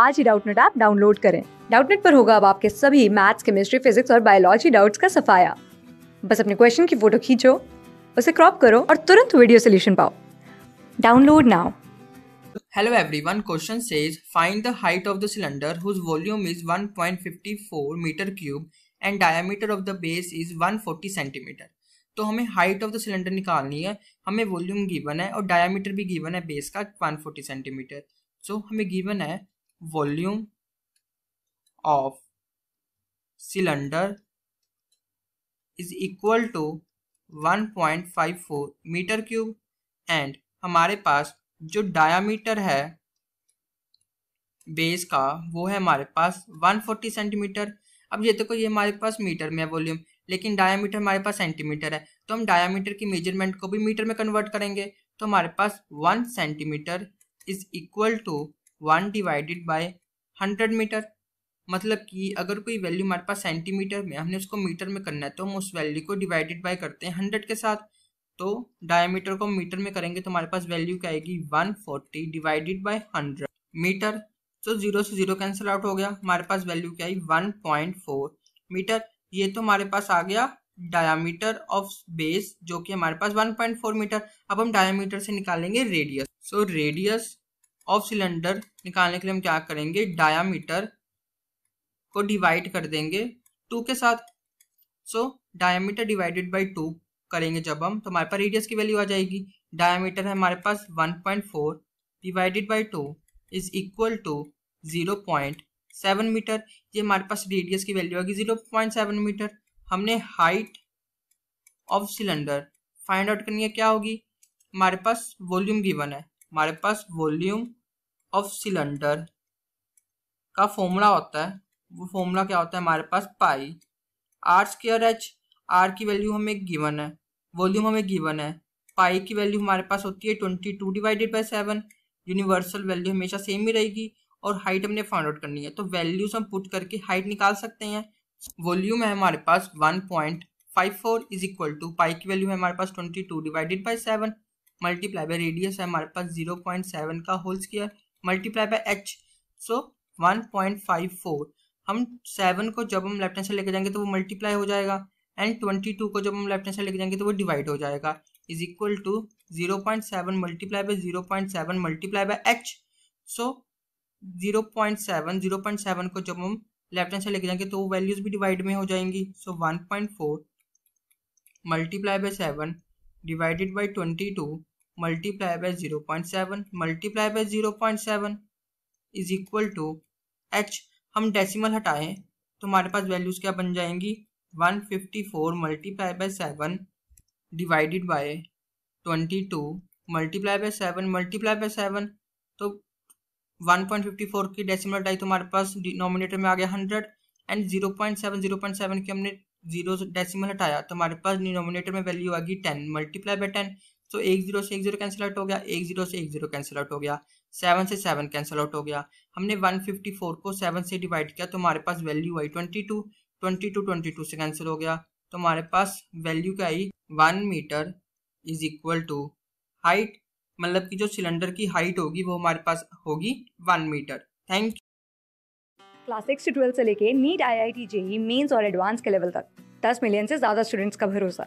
आज ही Doubtnut app download करें डाउटनेट पर होगा अब आपके सभी मैथ्स केमिस्ट्री फिजिक्स और बायोलॉजी डाउट्स का सफाया बस अपने क्वेश्चन की फोटो खींचो उसे क्रॉप करो और तुरंत वीडियो सोल्यूशन पाओ download now Hello everyone, question says find the height of the cylinder whose volume is 1.54 metre cube and diameter of the base is 140 centimetre तो हमें हाइट ऑफ द सिलेंडर निकालनी है हमें volume given है और diameter भी given है base का 140 सेंटीमीटर सो हमें गिवन है volume of cylinder is equal to 1.54 metre cube and हमारे पास जो डायामीटर है बेस का वो है हमारे पास 140 सेंटीमीटर अब ये देखो ये हमारे पास मीटर में है वॉल्यूम लेकिन डायामीटर हमारे पास सेंटीमीटर है तो हम डायामीटर की मेजरमेंट को भी मीटर में कन्वर्ट करेंगे तो हमारे पास one centimetre is equal to one divided by hundred metre मतलब कि अगर कोई वैल्यू हमारे पास सेंटीमीटर में हमने उसको मीटर में करना है तो हम उस वैल्यू को डिवाइडेड बाय करते हैं हंड्रेड के साथ तो डायमीटर को मीटर में करेंगे तो हमारे पास वैल्यू क्या आएगी one forty divided by hundred metre तो जीरो से जीरो कैंसिल आउट हो गया हमारे पास वैल्यू क्या आई वन पॉइंट फोर मीटर ये तो हमारे पास आ गया डायामीटर ऑफ बेस जो कि हमारे पास 1.4 मीटर अब हम डायामीटर से निकालेंगे रेडियस सो तो रेडियस ऑफ सिलेंडर निकालने के लिए हम क्या करेंगे डायामीटर को डिवाइड कर देंगे टू के साथ so diameter divided by two करेंगे जब हम तो हमारे पास रेडियस की वैल्यू आ जाएगी डायामीटर है हमारे पास 1.4 divided by two is equal to zero point seven metre ये हमारे पास रेडियस की वैल्यू आएगी जीरो पॉइंट सेवन मीटर हमने height of cylinder find out करनी है क्या होगी हमारे पास वॉल्यूम गिवन है हमारे पास वॉल्यूम ऑफ सिलेंडर का फॉर्मूला होता है वो फॉर्मूला क्या होता है हमारे पास pi r square h r की वैल्यू हमें गिवन है वॉल्यूम हमें गिवन है पाई की वैल्यू हमारे पास होती है twenty two divided by seven universal value हमेशा सेम ही रहेगी और हाइट हमने फाइंड आउट करनी है तो वैल्यूज हम पुट करके हाइट निकाल सकते हैं वॉल्यूम है हमारे पास one point five four is equal to pi की वैल्यू है हमारे पास twenty two divided by seven multiply by radius है हमारे पास जीरो पॉइंट सेवन का whole square multiply by h so one point five four हम सेवन को जब हम लेफ्ट हैंड से लेके जाएंगे तो वो मल्टीप्लाई हो जाएगा एंड ट्वेंटी टू को जब हम लेफ्ट हैंड से लेके जाएंगे तो वो डिवाइड हो जाएगा is equal to zero point seven multiply by zero point seven multiply by h so zero point seven zero point seven को जब हम लेफ्ट हैंड से लेके जाएंगे तो वैल्यूज भी डिवाइड में हो जाएंगी so one point four multiply by seven divided by twenty two multiply by zero point seven multiply by zero point seven is equal to h हम डेसिमल हटाएं तो हमारे पास वैल्यूज़ क्या बन जाएंगी one fifty four multiply by seven divided by twenty two multiply by seven multiply by seven तो one point fifty four की डेसिमल हटाई तो हमारे पास डिनोमिनेटर में आ गया hundred and zero zero point seven point seven की हमने जीरो डेसिमल हटाया तो हमारे पास डिनोमिनेटर में वैल्यू आ गई टेन मल्टीप्लाई बाय टेन तो एक जीरो से एक जीरो कैंसिल आउट हो गया एक जीरो से एक जीरो कैंसिल आउट हो गया सेवन से सेवन कैंसिल आउट हो गया हमने वन फिफ्टी फोर को सेवन से डिवाइड किया तो हमारे पास वैल्यू आई twenty two twenty two twenty two से कैंसिल हो गया तो हमारे पास वैल्यू क्या आई one metre is equal to height मतलब कि जो सिलेंडर की हाइट होगी वो हमारे पास होगी one metre thank you class six से ट्वेल्थ से लेके NEET I I T JEE mains और एडवांस के लेवल तक दस मिलियन से ज़्यादा स्टूडेंट्स का भरोसा